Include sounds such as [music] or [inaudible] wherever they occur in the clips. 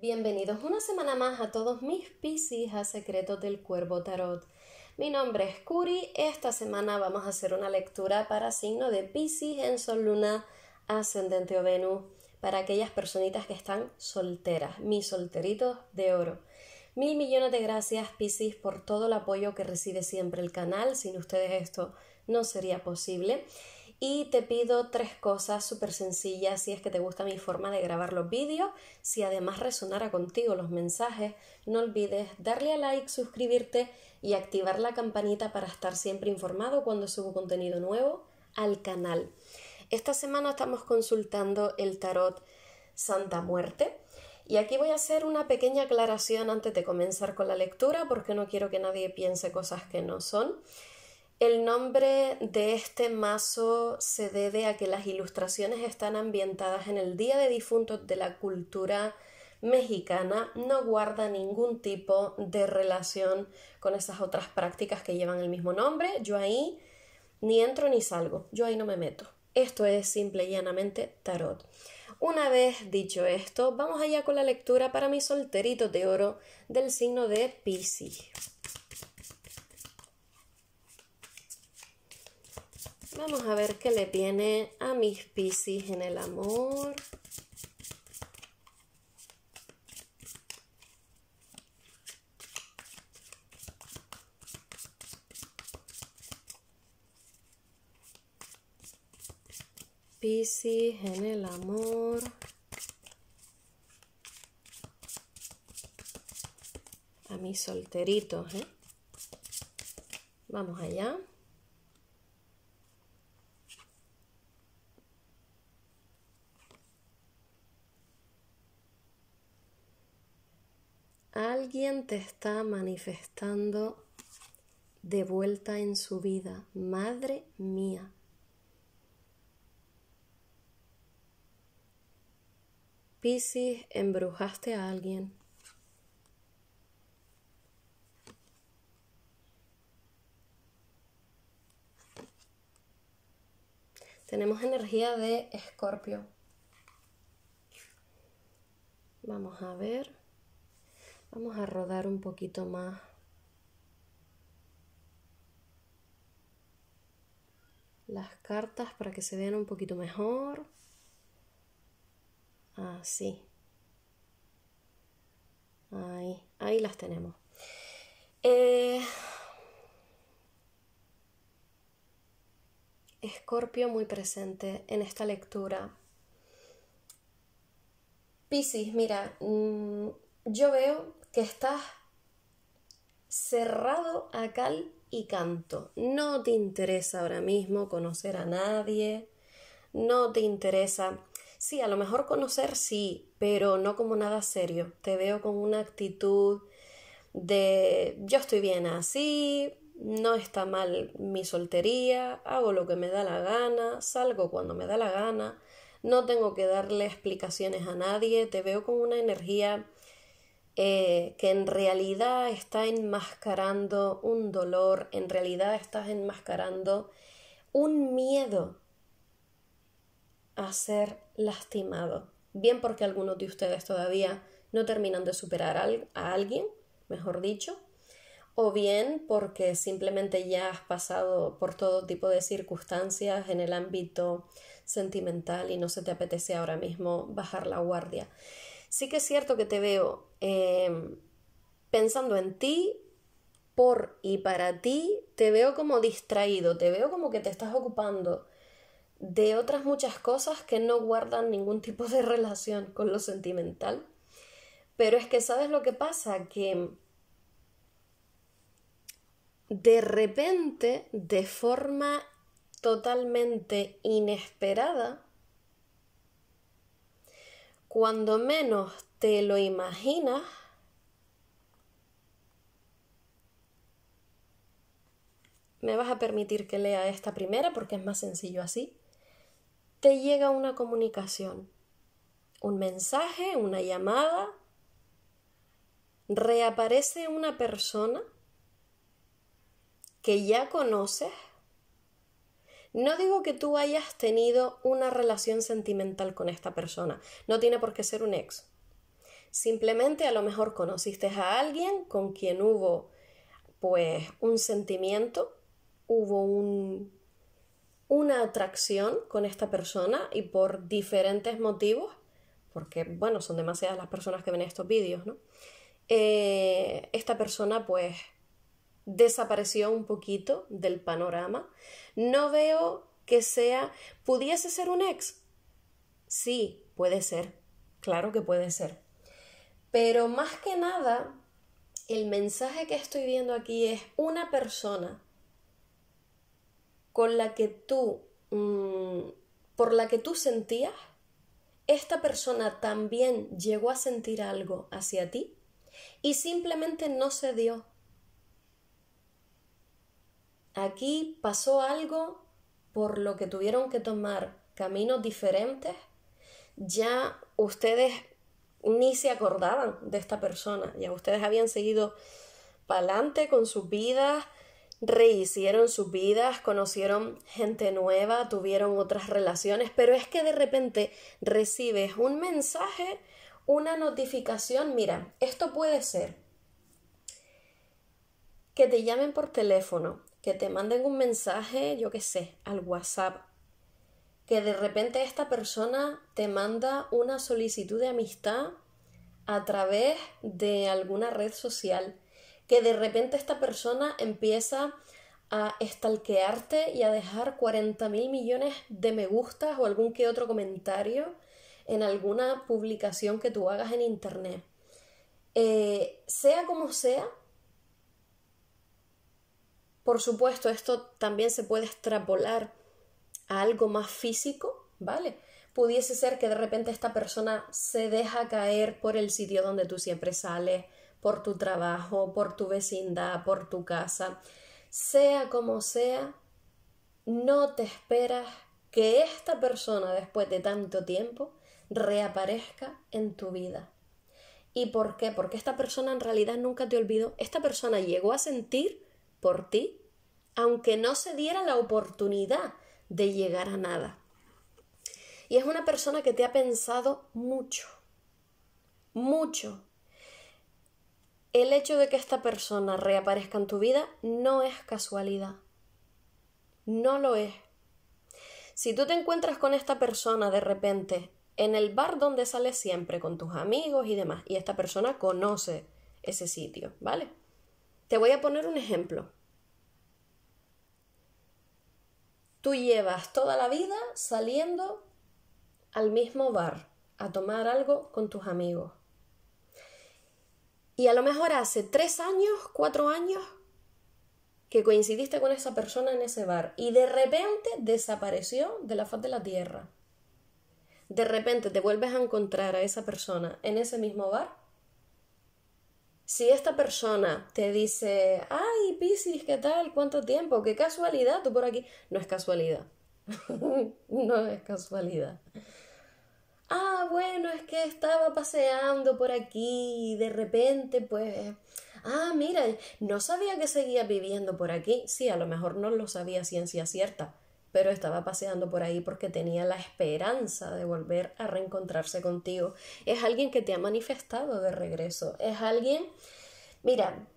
Bienvenidos una semana más a todos mis Pisces a Secretos del Cuervo Tarot. Mi nombre es Curi. Esta semana vamos a hacer una lectura para signo de piscis en Sol Luna Ascendente o Venus para aquellas personitas que están solteras, mis solteritos de oro. Mil millones de gracias, Piscis, por todo el apoyo que recibe siempre el canal. Sin ustedes esto no sería posible y te pido tres cosas súper sencillas si es que te gusta mi forma de grabar los vídeos, si además resonara contigo los mensajes, no olvides darle a like, suscribirte y activar la campanita para estar siempre informado cuando subo contenido nuevo al canal. Esta semana estamos consultando el tarot Santa Muerte. Y aquí voy a hacer una pequeña aclaración antes de comenzar con la lectura porque no quiero que nadie piense cosas que no son. El nombre de este mazo se debe a que las ilustraciones están ambientadas en el Día de Difuntos de la cultura mexicana, no guarda ningún tipo de relación con esas otras prácticas que llevan el mismo nombre. Yo ahí ni entro ni salgo, yo ahí no me meto. Esto es simple y llanamente tarot. Una vez dicho esto, vamos allá con la lectura para mi solterito de oro del signo de Pisces. Vamos a ver qué le viene a mis Piscis en el amor. Piscis en el amor. A mis solteritos, ¿eh? Vamos allá. alguien te está manifestando de vuelta en su vida. Madre mía. Piscis, embrujaste a alguien. Tenemos energía de escorpio. Vamos a ver. Vamos a rodar un poquito más. Las cartas para que se vean un poquito mejor. Así. Ahí, ahí las tenemos. Eh, Escorpio muy presente en esta lectura. Piscis, mira, mm, yo veo que estás cerrado a cal y canto. No te interesa ahora mismo conocer a nadie, no te interesa. Sí, a lo mejor conocer sí, pero no como nada serio. Te veo con una actitud de yo estoy bien así, no está mal mi soltería, hago lo que me da la gana, salgo cuando me da la gana, no tengo que darle explicaciones a nadie, te veo con una energía eh, que en realidad está enmascarando un dolor, en realidad estás enmascarando un miedo a ser lastimado. Bien porque algunos de ustedes todavía no terminan de superar a alguien, mejor dicho, o bien porque simplemente ya has pasado por todo tipo de circunstancias en el ámbito sentimental y no se te apetece ahora mismo bajar la guardia. Sí que es cierto que te veo em, pensando en ti, por y para ti, te veo como distraído, te veo como que te estás ocupando de otras muchas cosas que no guardan ningún tipo de [laughs] relación con lo sentimental. Pero es que sabes lo que pasa, que de repente, de forma totalmente inesperada, cuando menos te lo imaginas, me vas a permitir que lea esta primera porque es más sencillo así, te llega una comunicación, un mensaje, una llamada, reaparece una persona que ya conoces no digo que tú hayas tenido una relación sentimental con esta persona, no tiene por qué ser un ex. Simplemente a lo mejor conociste a alguien con quien hubo pues un sentimiento, hubo una atracción con esta persona y por diferentes motivos, porque bueno, son demasiadas las personas que ven estos vídeos, ¿no? Eh, esta persona pues desapareció un poquito del panorama. No veo que sea, pudiese ser un ex. Sí, puede ser, claro que puede ser. Pero más que nada, el mensaje que estoy viendo aquí es una persona con la que tú, mm, por la que tú sentías, esta persona también llegó a sentir algo hacia ti y simplemente no se dio Aquí pasó algo por lo que tuvieron que tomar caminos diferentes. Ya ustedes ni se acordaban de esta persona, ya ustedes habían seguido para adelante con sus vidas, rehicieron sus vidas, conocieron gente nueva, tuvieron otras relaciones, pero es que de repente recibes un mensaje, una notificación, mira, esto puede ser que te llamen por teléfono, que te manden un mensaje, yo qué sé, al WhatsApp, que de repente esta persona te manda una solicitud de amistad a través de alguna red social, que de repente esta persona empieza a estalquearte y a dejar 40 mil millones de me gustas o algún que otro comentario en alguna publicación que tú hagas en internet. Eh, sea como sea, por supuesto, esto también se puede extrapolar a algo más físico, ¿vale? Pudiese ser que de repente esta persona se deja caer por el sitio donde tú siempre sales, por tu trabajo, por tu vecindad, por tu casa. Sea como sea, no te esperas que esta persona después de tanto tiempo reaparezca en tu vida. ¿Y por qué? Porque esta persona en realidad nunca te olvidó. Esta persona llegó a sentir por ti, aunque no se diera la oportunidad de llegar a nada. Y es una persona que te ha pensado mucho, mucho. El hecho de que esta persona reaparezca en tu vida no es casualidad. No lo es. Si tú te encuentras con esta persona de repente en el bar donde sales siempre con tus amigos y demás, y esta persona conoce ese sitio, ¿vale? Te voy a poner un ejemplo. Tú llevas toda la vida saliendo al mismo bar a tomar algo con tus amigos. Y a lo mejor hace tres años, cuatro años que coincidiste con esa persona en ese bar y de repente desapareció de la faz de la tierra. De repente te vuelves a encontrar a esa persona en ese mismo bar si esta persona te dice, ay, Piscis, ¿qué tal? ¿Cuánto tiempo? ¿Qué casualidad tú por aquí? No es casualidad. [laughs] no es casualidad. Ah, bueno, es que estaba paseando por aquí y de repente, pues... Ah, mira, no sabía que seguía viviendo por aquí. Sí, a lo mejor no lo sabía ciencia cierta, pero estaba paseando por ahí porque tenía la esperanza de volver a reencontrarse contigo. Es alguien que te ha manifestado de regreso, es alguien, mira,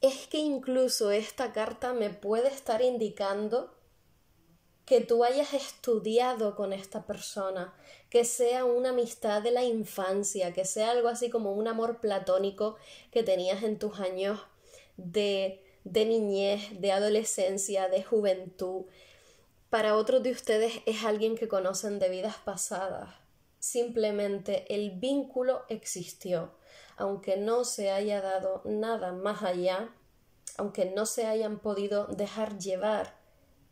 es que incluso esta carta me puede estar indicando que tú hayas estudiado con esta persona, que sea una amistad de la infancia, que sea algo así como un amor platónico que tenías en tus años de, de niñez, de adolescencia, de juventud, para otros de ustedes es alguien que conocen de vidas pasadas. Simplemente el vínculo existió, aunque no se haya dado nada más allá, aunque no se hayan podido dejar llevar,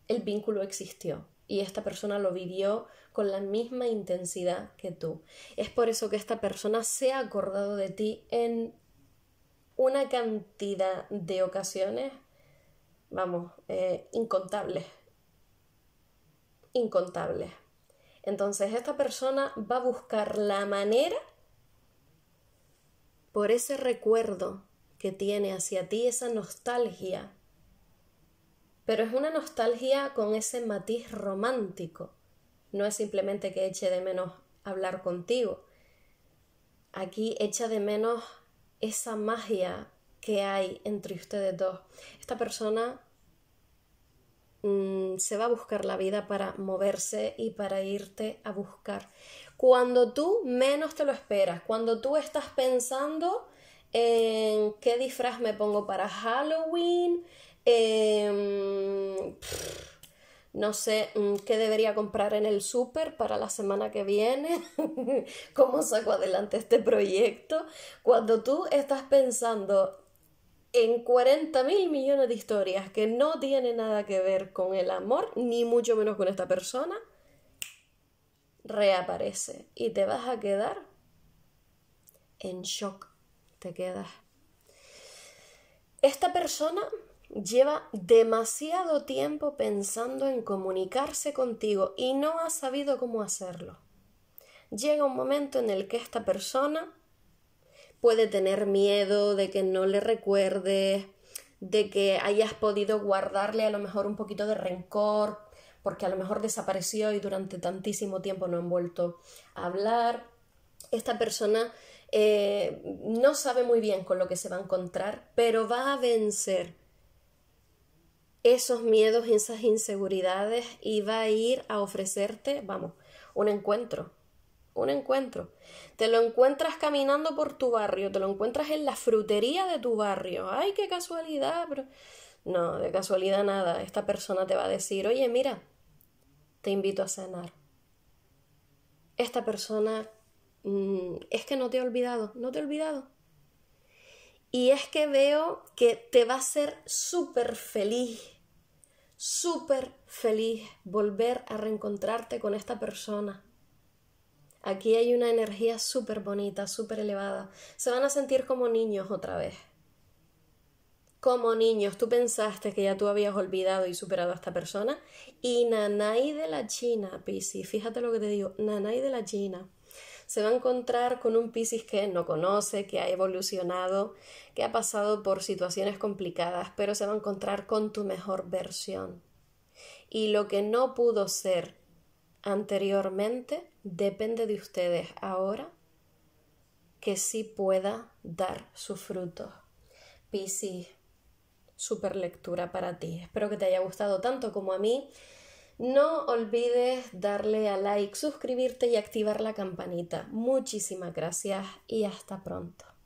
el vínculo existió y esta persona lo vivió con la misma intensidad que tú. Es por eso que esta persona se ha acordado de ti en una cantidad de ocasiones, vamos, eh, incontables incontables. Entonces esta persona va a buscar la manera por ese recuerdo que tiene hacia ti, esa nostalgia. Pero es una nostalgia con ese matiz romántico. No es simplemente que eche de menos hablar contigo. Aquí echa de menos esa magia que hay entre ustedes dos. Esta persona Mm, se va a buscar la vida para moverse y para irte a buscar. Cuando tú menos te lo esperas, cuando tú estás pensando en qué disfraz me pongo para Halloween, em, no sé mm, qué debería comprar en el súper para la semana que viene, [laughs] cómo saco adelante este proyecto. Cuando tú estás pensando en 40 mil millones de historias que no tiene nada que ver con el amor, ni mucho menos con esta persona, reaparece y te vas a quedar en shock, te quedas. Esta persona lleva demasiado tiempo pensando en comunicarse contigo y no ha sabido cómo hacerlo. Llega un momento en el que esta persona puede tener miedo de que no le recuerdes, de que hayas podido guardarle a lo mejor un poquito de rencor, porque a lo mejor desapareció y durante tantísimo tiempo no han vuelto a hablar. Esta persona eh, no sabe muy bien con lo que se va a encontrar, pero va a vencer esos miedos, esas inseguridades y va a ir a ofrecerte, vamos, un encuentro, un encuentro. Te lo encuentras caminando por tu barrio, te lo encuentras en la frutería de tu barrio. ¡Ay, qué casualidad! No, de casualidad nada. Esta persona te va a decir, oye, mira, te invito a cenar. Esta persona mm, es que no te he olvidado, no te he olvidado. Y es que veo que te va a ser súper feliz, súper feliz volver a reencontrarte con esta persona. Aquí hay una energía súper bonita, súper elevada. Se van a sentir como niños otra vez. Como niños, tú pensaste que ya tú habías olvidado y superado a esta persona. Y Nanay de la China, Piscis, fíjate lo que te digo, Nanay de la China. Se va a encontrar con un Piscis que no conoce, que ha evolucionado, que ha pasado por situaciones complicadas, pero se va a encontrar con tu mejor versión. Y lo que no pudo ser anteriormente depende de ustedes ahora que sí pueda dar sus frutos. Piscis, super lectura para ti. Espero que te haya gustado tanto como a mí. No olvides darle a like, suscribirte y activar la campanita. Muchísimas gracias y hasta pronto.